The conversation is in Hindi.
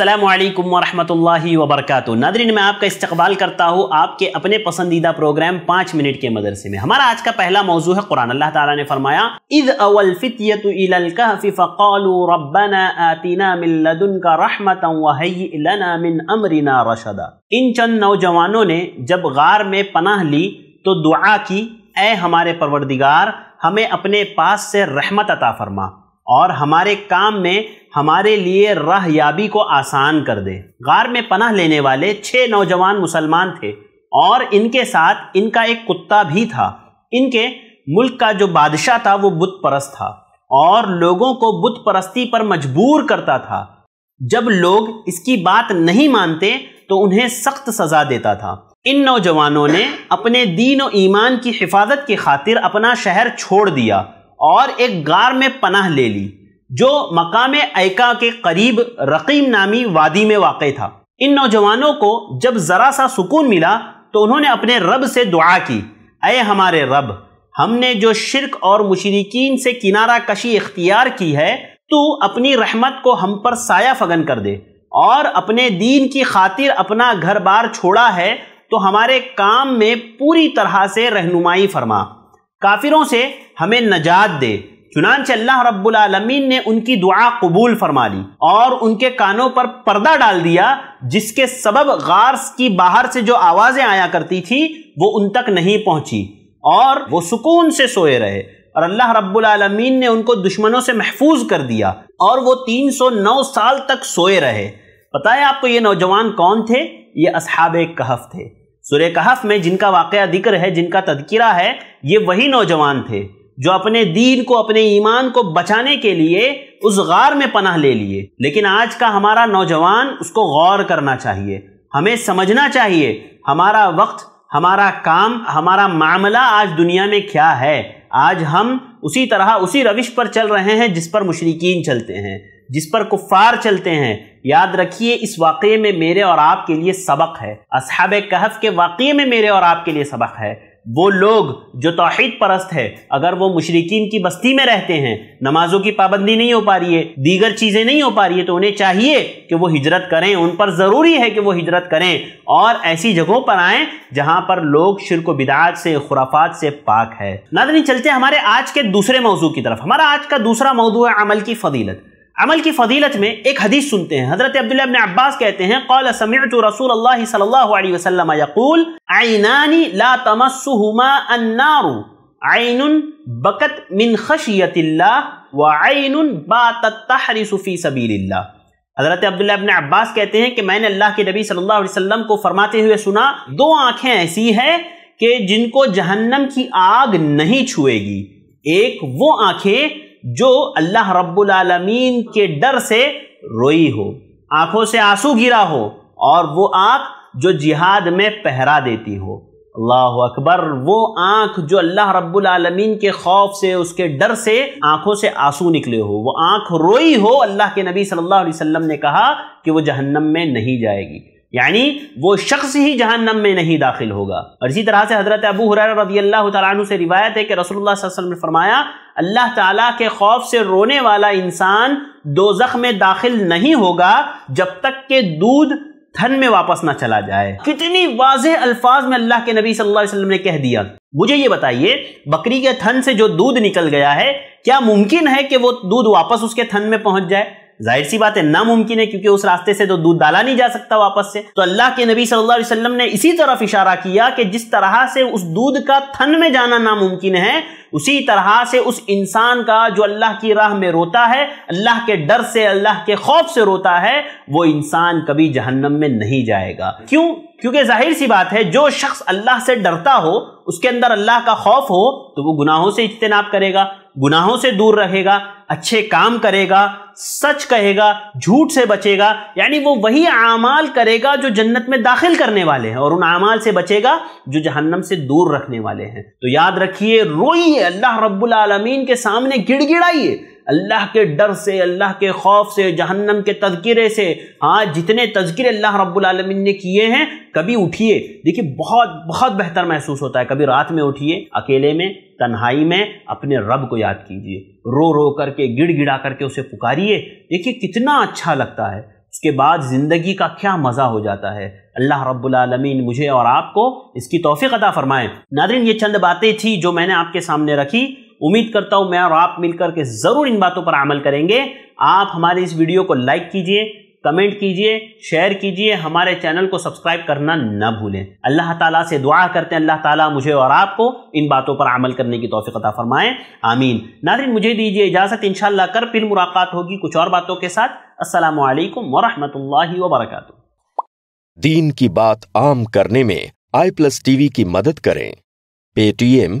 अल्लाम वरहमल वबरक नादरीन मैं आपका इस्तकबाल करता हूँ आपके अपने पसंदीदा प्रोग्राम पाँच मिनट के मदरसे में हमारा आज का पहला मौजू है कुरान अल्लाह ताला ने फरमाया इज अवल फ़ितरबना रशदा इन चंद नौजवानों ने जब गार में पनाह ली तो दुआ की ए हमारे परवरदिगार हमें अपने पास से रहमत अता फरमा और हमारे काम में हमारे लिए राह याबी को आसान कर दे गार में पनाह लेने वाले छः नौजवान मुसलमान थे और इनके साथ इनका एक कुत्ता भी था इनके मुल्क का जो बादशाह था वो बुत परस्त था और लोगों को बुत परस्ती पर मजबूर करता था जब लोग इसकी बात नहीं मानते तो उन्हें सख्त सज़ा देता था इन नौजवानों ने अपने दीन और ईमान की हिफाजत की खातिर अपना शहर छोड़ दिया और एक गार में पनाह ले ली जो मकाम ऐका के करीब रकीम नामी वादी में वाक़ था इन नौजवानों को जब ज़रा सा सुकून मिला तो उन्होंने अपने रब से दुआ की अय हमारे रब हमने जो शिरक और मुशरकिन से किनारा कशी इख्तियार की है तो अपनी रहमत को हम पर साया फगन कर दे और अपने दीन की खातिर अपना घर बार छोड़ा है तो हमारे काम में पूरी तरह से रहनुमाई फरमा काफिरों से हमें नजात दे चुनानच अल्लाह रब्बुल ने उनकी दुआ कबूल फरमा ली और उनके कानों पर पर्दा डाल दिया जिसके सबब गार्स की बाहर से जो आवाज़ें आया करती थी वो उन तक नहीं पहुंची और वो सुकून से सोए रहे और अल्लाह रब्बुलमीन ने उनको दुश्मनों से महफूज कर दिया और वो 309 साल तक सोए रहे पता है आपको ये नौजवान कौन थे ये असहाब कहफ थे सूर्य कहफ में जिनका वाक़ जिक्र है जिनका तदकिरा है ये वही नौजवान थे जो अपने दीन को अपने ईमान को बचाने के लिए उस गार में पनाह ले लिए लेकिन आज का हमारा नौजवान उसको गौर करना चाहिए हमें समझना चाहिए हमारा वक्त हमारा काम हमारा मामला आज दुनिया में क्या है आज हम उसी तरह उसी रविश पर चल रहे हैं जिस पर मुशरकिन चलते हैं जिस पर कुफ़ार चलते हैं याद रखिए इस वाक़े में मेरे और आपके लिए सबक है असहाब कहफ के वाक़े में मेरे और आपके लिए सबक है वो लोग जो तोहद परस्त है अगर वो मुशरकिन की बस्ती में रहते हैं नमाजों की पाबंदी नहीं हो पा रही है दीगर चीज़ें नहीं हो पा रही है तो उन्हें चाहिए कि वो हिजरत करें उन पर ज़रूरी है कि वो हिजरत करें और ऐसी जगहों पर आएँ जहाँ पर लोग शिरक बिदात से खुराफात से पाक है नादनी चलते हमारे आज के दूसरे मौजू की तरफ हमारा आज का दूसरा मौजू है अमल की फदीलत अमल की फजीलत में एक हदीस सुनते हैं हजरत अब्दुल्ला ने अब्बास कहते हैं कौल समित रसूल अल्लाह सल्लल्लाहु अलैहि वसल्लम यकूल आइनानी ला तमस्सुहुमा अन्नारु आइन बकत मिन खशियतिल्लाह व आइन बातत तहरिसु फी सबीलिल्लाह हजरत अब्दुल्ला ने अब्बास कहते हैं कि मैंने अल्लाह के नबी सल्लल्लाहु अलैहि वसल्लम को फरमाते हुए सुना दो आंखें ऐसी हैं कि जिनको जहन्नम की आग नहीं छुएगी एक वो आंखें जो अल्लाह रब्बुल आलमीन के डर से रोई हो आंखों से आंसू गिरा हो और वो आंख जो जिहाद में पहरा देती हो अल्लाह अकबर वो आंख जो अल्लाह रब्बुल आलमीन के खौफ से उसके डर से आंखों से आंसू निकले हो वो आंख रोई हो अल्लाह के नबी सल्लल्लाहु अलैहि वसल्लम ने कहा कि वो जहन्नम में नहीं जाएगी यानी वो शख्स ही जहन्नम में नहीं दाखिल होगा और इसी तरह से हजरत अबू हुरैरा रजी अल्लाह तु से रिवायत है कि रसोल्ला वसल्लम ने फरमाया अल्लाह ताला के खौफ से रोने वाला इंसान दो में दाखिल नहीं होगा जब तक के दूध थन में वापस ना चला जाए कितनी वाज अल्फाज में अल्लाह के नबी सल्लल्लाहु अलैहि वसल्लम ने कह दिया मुझे ये बताइए बकरी के थन से जो दूध निकल गया है क्या मुमकिन है कि वो दूध वापस उसके थन में पहुंच जाए जाहिर सी बात है नामुमकिन है क्योंकि उस रास्ते से तो दूध डाला नहीं जा सकता वापस से तो अल्लाह के नबी सल्लल्लाहु अलैहि वसल्लम ने इसी तरफ इशारा किया कि जिस तरह से उस दूध का थन में जाना नामुमकिन है उसी तरह से उस इंसान का जो अल्लाह की राह में रोता है अल्लाह के डर से अल्लाह के खौफ से रोता है वो इंसान कभी जहन्नम में नहीं जाएगा क्यों क्योंकि जाहिर सी बात है जो शख्स अल्लाह से डरता हो उसके अंदर अल्लाह का खौफ हो तो वो गुनाहों से इज्तनाब करेगा गुनाहों से दूर रहेगा अच्छे काम करेगा सच कहेगा झूठ से बचेगा यानी वो वही आमाल करेगा जो जन्नत में दाखिल करने वाले हैं और उन आमाल से बचेगा जो जहन्नम से दूर रखने वाले हैं तो याद रखिए रोइए अल्लाह रब्बुल आलमीन के सामने गिड़गिड़ाइए अल्लाह के डर से अल्लाह के खौफ से जहन्नम के तस्करे से हाँ जितने तस्करे अल्लाह रब्बुलमीन ने किए हैं कभी उठिए देखिए बहुत बहुत बेहतर महसूस होता है कभी रात में उठिए अकेले में तन्हाई में अपने रब को याद कीजिए रो रो करके गिड़ गिड़ा करके उसे पुकारिए देखिए कितना अच्छा लगता है उसके बाद ज़िंदगी का क्या मज़ा हो जाता है अल्लाह रब्लमिन मुझे और आपको इसकी तोफ़ी अदा फ़रमाएँ नादरीन ये चंद बातें थी जो मैंने आपके सामने रखी उम्मीद करता हूं मैं और आप मिलकर के ज़रूर इन बातों पर अमल करेंगे आप हमारे इस वीडियो को लाइक कीजिए कमेंट कीजिए शेयर कीजिए हमारे चैनल को सब्सक्राइब करना न भूलें अल्लाह ताला से दुआ करते हैं अल्लाह ताला मुझे और आपको इन बातों पर अमल करने की तोफ़ी अता आमीन नादिन मुझे दीजिए इजाज़त इन कर फिर मुलाकात होगी कुछ और बातों के साथ असल वरहमल वबरक दीन की बात आम करने में आई प्लस टीवी की मदद करें पेटीएम